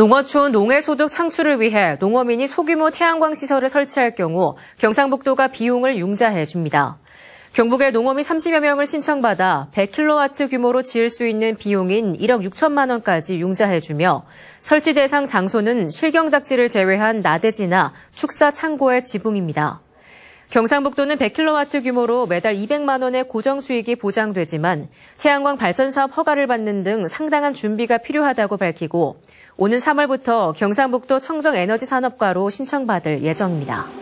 농어촌 농해소득 창출을 위해 농어민이 소규모 태양광 시설을 설치할 경우 경상북도가 비용을 융자해 줍니다. 경북의 농어민 30여 명을 신청받아 100kW 규모로 지을 수 있는 비용인 1억 6천만 원까지 융자해주며 설치 대상 장소는 실경작지를 제외한 나대지나 축사 창고의 지붕입니다. 경상북도는 1 0 0 k w 규모로 매달 200만 원의 고정 수익이 보장되지만 태양광 발전 사업 허가를 받는 등 상당한 준비가 필요하다고 밝히고 오는 3월부터 경상북도 청정에너지산업과로 신청받을 예정입니다.